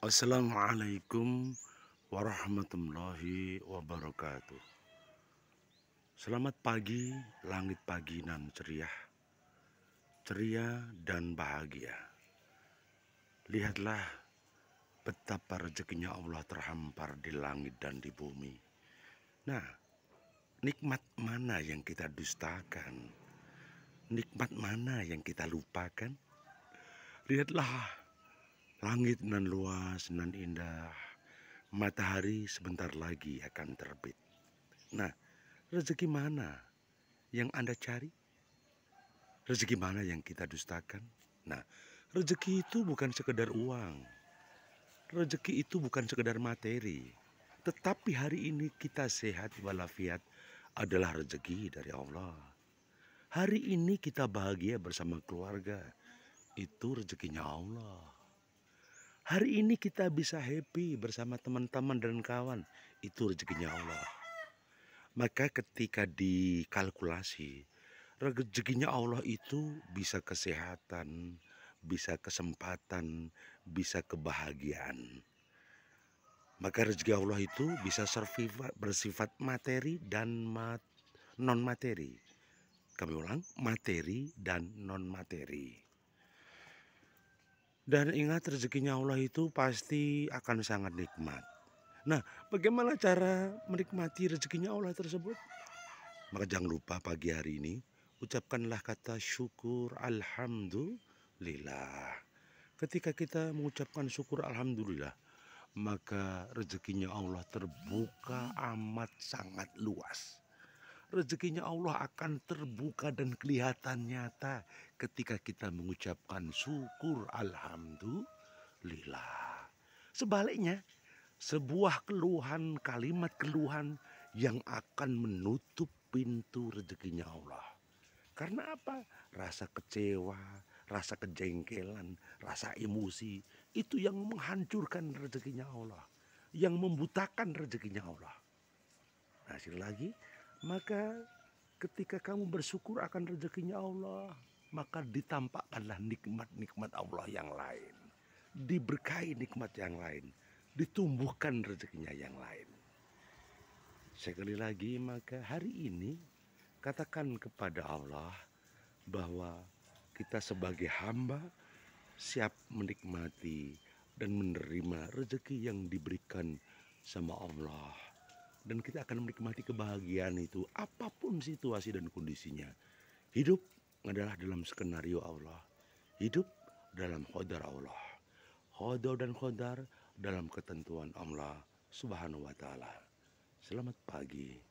Assalamualaikum warahmatullahi wabarakatuh. Selamat pagi, langit pagi nan ceria. Ceria dan bahagia. Lihatlah betapa rezekinya Allah terhampar di langit dan di bumi. Nah, nikmat mana yang kita dustakan? Nikmat mana yang kita lupakan? Lihatlah Langit nan luas, nan indah. Matahari sebentar lagi akan terbit. Nah, rezeki mana yang Anda cari? Rezeki mana yang kita dustakan? Nah, rezeki itu bukan sekedar uang. Rezeki itu bukan sekedar materi. Tetapi hari ini kita sehat walafiat adalah rezeki dari Allah. Hari ini kita bahagia bersama keluarga. Itu rezekinya Allah. Hari ini kita bisa happy bersama teman-teman dan kawan. Itu rezekinya Allah. Maka ketika dikalkulasi, rezekinya Allah itu bisa kesehatan, bisa kesempatan, bisa kebahagiaan. Maka rezeki Allah itu bisa survival, bersifat materi dan mat, non materi. Kami ulang, materi dan non materi. Dan ingat rezekinya Allah itu pasti akan sangat nikmat. Nah, bagaimana cara menikmati rezekinya Allah tersebut? Maka jangan lupa pagi hari ini ucapkanlah kata syukur alhamdulillah. Ketika kita mengucapkan syukur alhamdulillah, maka rezekinya Allah terbuka amat sangat luas rezekinya Allah akan terbuka dan kelihatan nyata ketika kita mengucapkan syukur alhamdulillah. Sebaliknya, sebuah keluhan, kalimat keluhan yang akan menutup pintu rezekinya Allah. Karena apa? Rasa kecewa, rasa kejengkelan, rasa emosi itu yang menghancurkan rezekinya Allah, yang membutakan rezekinya Allah. Hasil nah, lagi maka ketika kamu bersyukur akan rezekinya Allah, maka ditampakkanlah nikmat-nikmat Allah yang lain. Diberkahi nikmat yang lain, ditumbuhkan rezekinya yang lain. Sekali lagi, maka hari ini katakan kepada Allah bahwa kita sebagai hamba siap menikmati dan menerima rezeki yang diberikan sama Allah dan kita akan menikmati kebahagiaan itu apapun situasi dan kondisinya. Hidup adalah dalam skenario Allah. Hidup dalam khodar Allah. Khodar dan khodar dalam ketentuan Allah subhanahu wa ta'ala. Selamat pagi.